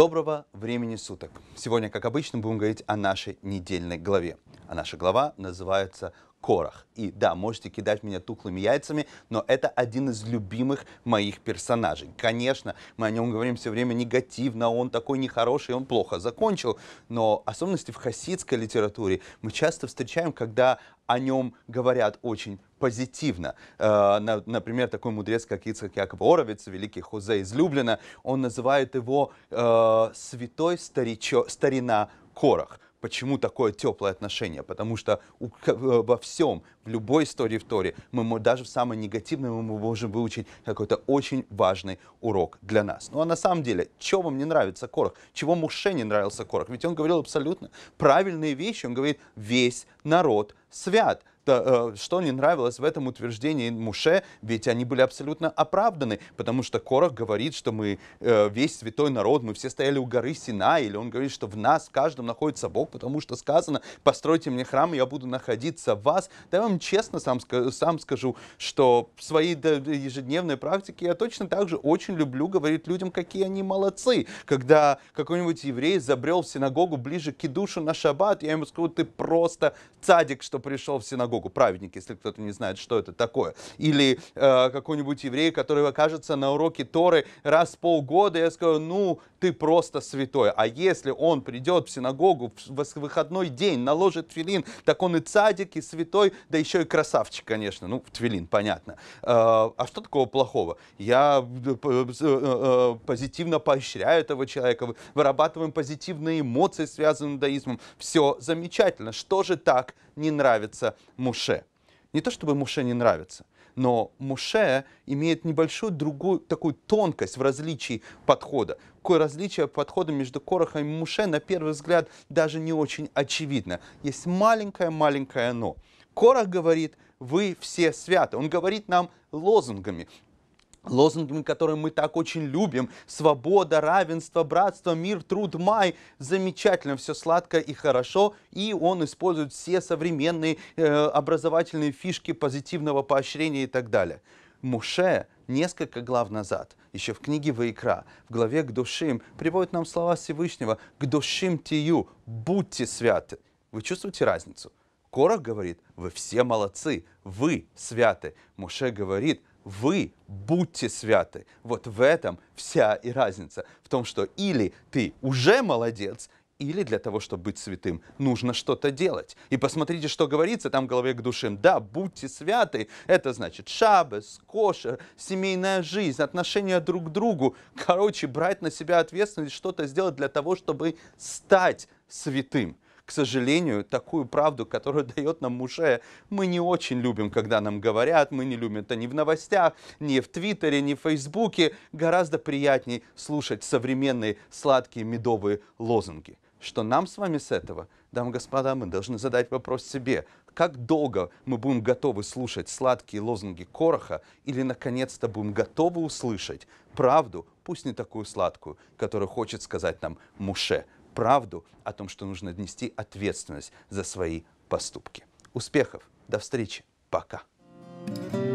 Доброго времени суток! Сегодня, как обычно, будем говорить о нашей недельной главе. А наша глава называется Корах. И да, можете кидать меня тухлыми яйцами, но это один из любимых моих персонажей. Конечно, мы о нем говорим все время негативно, он такой нехороший, он плохо закончил, но особенности в хасидской литературе мы часто встречаем, когда о нем говорят очень позитивно. Э, например, такой мудрец, как Ицхак Яков Оровец, великий Хозе из Люблина, он называет его э, «святой старичо, старина Корах». Почему такое теплое отношение? Потому что у, э, во всем, в любой истории в Торе, мы даже в самой негативной мы можем выучить какой-то очень важный урок для нас. Ну а на самом деле, чего вам не нравится Корах? Чего Муше не нравился Корах? Ведь он говорил абсолютно правильные вещи. Он говорит, весь народ свят то, э, что не нравилось в этом утверждении Муше, ведь они были абсолютно оправданы, потому что Корах говорит, что мы э, весь святой народ, мы все стояли у горы Сина, или он говорит, что в нас, в каждом находится Бог, потому что сказано, постройте мне храм, и я буду находиться в вас. Да я вам честно сам, сам скажу, что в своей ежедневной практике я точно так же очень люблю говорить людям, какие они молодцы. Когда какой-нибудь еврей забрел в синагогу ближе к Кедушу на шаббат, я ему скажу, ты просто цадик, что пришел в синагогу Богу, праведник, если кто-то не знает, что это такое. Или э, какой-нибудь еврей, который окажется на уроке Торы раз в полгода, я скажу, ну, ты просто святой. А если он придет в синагогу в выходной день, наложит твилин, так он и цадик, и святой, да еще и красавчик, конечно. Ну, твилин, понятно. Э, а что такого плохого? Я э, э, э, позитивно поощряю этого человека, вырабатываем позитивные эмоции, связанные с даизмом. Все замечательно. Что же так не нравится Муше. Не то чтобы Муше не нравится, но Муше имеет небольшую другую такую тонкость в различии подхода. Какое различие подхода между Корохом и Муше, на первый взгляд, даже не очень очевидно. Есть маленькое-маленькое «но». Корах говорит, вы все святы. Он говорит нам лозунгами лозунгами, которые мы так очень любим. Свобода, равенство, братство, мир, труд, май. Замечательно, все сладко и хорошо. И он использует все современные э, образовательные фишки позитивного поощрения и так далее. Муше несколько глав назад, еще в книге Ваикра, в главе к душим, приводит нам слова Всевышнего «К душим тию, будьте святы». Вы чувствуете разницу? Корах говорит, вы все молодцы, вы святы. Муше говорит, вы будьте святы. Вот в этом вся и разница. В том, что или ты уже молодец, или для того, чтобы быть святым, нужно что-то делать. И посмотрите, что говорится там в голове к душам. Да, будьте святы, это значит шабес, кошер, семейная жизнь, отношения друг к другу. Короче, брать на себя ответственность, что-то сделать для того, чтобы стать святым к сожалению, такую правду, которую дает нам Муше, мы не очень любим, когда нам говорят, мы не любим это ни в новостях, ни в Твиттере, ни в Фейсбуке. Гораздо приятней слушать современные сладкие медовые лозунги. Что нам с вами с этого? Дамы и господа, мы должны задать вопрос себе, как долго мы будем готовы слушать сладкие лозунги Короха или наконец-то будем готовы услышать правду, пусть не такую сладкую, которую хочет сказать нам Муше правду о том, что нужно нести ответственность за свои поступки. Успехов! До встречи! Пока! thank you